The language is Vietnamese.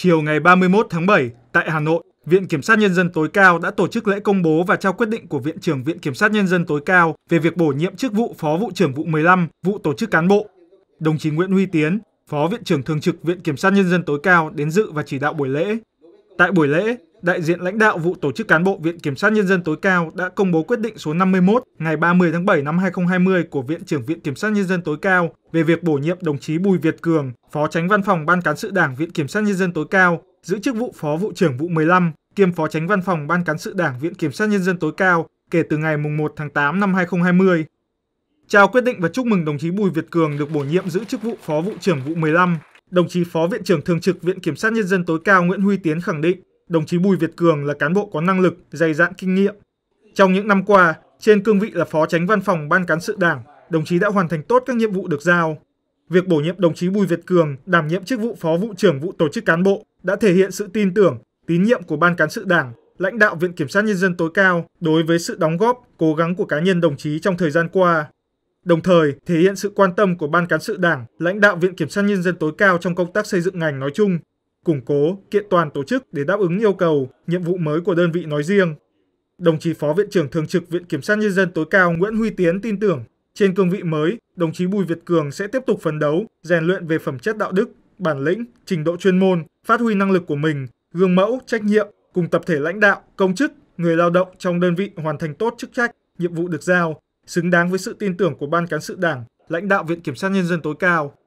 Chiều ngày 31 tháng 7, tại Hà Nội, Viện Kiểm sát Nhân dân tối cao đã tổ chức lễ công bố và trao quyết định của Viện trưởng Viện Kiểm sát Nhân dân tối cao về việc bổ nhiệm chức vụ Phó Vụ trưởng Vụ 15, Vụ Tổ chức Cán bộ. Đồng chí Nguyễn Huy Tiến, Phó Viện trưởng Thường trực Viện Kiểm sát Nhân dân tối cao đến dự và chỉ đạo buổi lễ. Tại buổi lễ, đại diện lãnh đạo vụ tổ chức cán bộ Viện Kiểm sát Nhân dân tối cao đã công bố quyết định số 51 ngày 30 tháng 7 năm 2020 của Viện trưởng Viện Kiểm sát Nhân dân tối cao về việc bổ nhiệm đồng chí Bùi Việt Cường, Phó Tránh Văn phòng Ban Cán sự Đảng Viện Kiểm sát Nhân dân tối cao, giữ chức vụ Phó Vụ trưởng Vụ 15, kiêm Phó Tránh Văn phòng Ban Cán sự Đảng Viện Kiểm sát Nhân dân tối cao kể từ ngày 1 tháng 8 năm 2020. Trao quyết định và chúc mừng đồng chí Bùi Việt Cường được bổ nhiệm giữ chức vụ Phó Vụ trưởng Vụ 15, Đồng chí Phó Viện trưởng Thường trực Viện Kiểm sát Nhân dân tối cao Nguyễn Huy Tiến khẳng định, đồng chí Bùi Việt Cường là cán bộ có năng lực, dày dạn kinh nghiệm. Trong những năm qua, trên cương vị là Phó Tránh Văn phòng Ban Cán sự Đảng, đồng chí đã hoàn thành tốt các nhiệm vụ được giao. Việc bổ nhiệm đồng chí Bùi Việt Cường đảm nhiệm chức vụ Phó Vụ trưởng Vụ Tổ chức Cán bộ đã thể hiện sự tin tưởng, tín nhiệm của Ban Cán sự Đảng, lãnh đạo Viện Kiểm sát Nhân dân tối cao đối với sự đóng góp, cố gắng của cá nhân đồng chí trong thời gian qua đồng thời thể hiện sự quan tâm của Ban Cán sự Đảng, lãnh đạo Viện Kiểm sát Nhân dân tối cao trong công tác xây dựng ngành nói chung, củng cố, kiện toàn tổ chức để đáp ứng yêu cầu, nhiệm vụ mới của đơn vị nói riêng. Đồng chí Phó Viện trưởng Thường trực Viện Kiểm sát Nhân dân tối cao Nguyễn Huy Tiến tin tưởng, trên cương vị mới, đồng chí Bùi Việt Cường sẽ tiếp tục phấn đấu, rèn luyện về phẩm chất đạo đức, bản lĩnh, trình độ chuyên môn, phát huy năng lực của mình, gương mẫu, trách nhiệm, cùng tập thể lãnh đạo, công chức, người lao động trong đơn vị hoàn thành tốt chức trách, nhiệm vụ được giao, xứng đáng với sự tin tưởng của Ban Cán sự Đảng, lãnh đạo Viện Kiểm sát Nhân dân tối cao.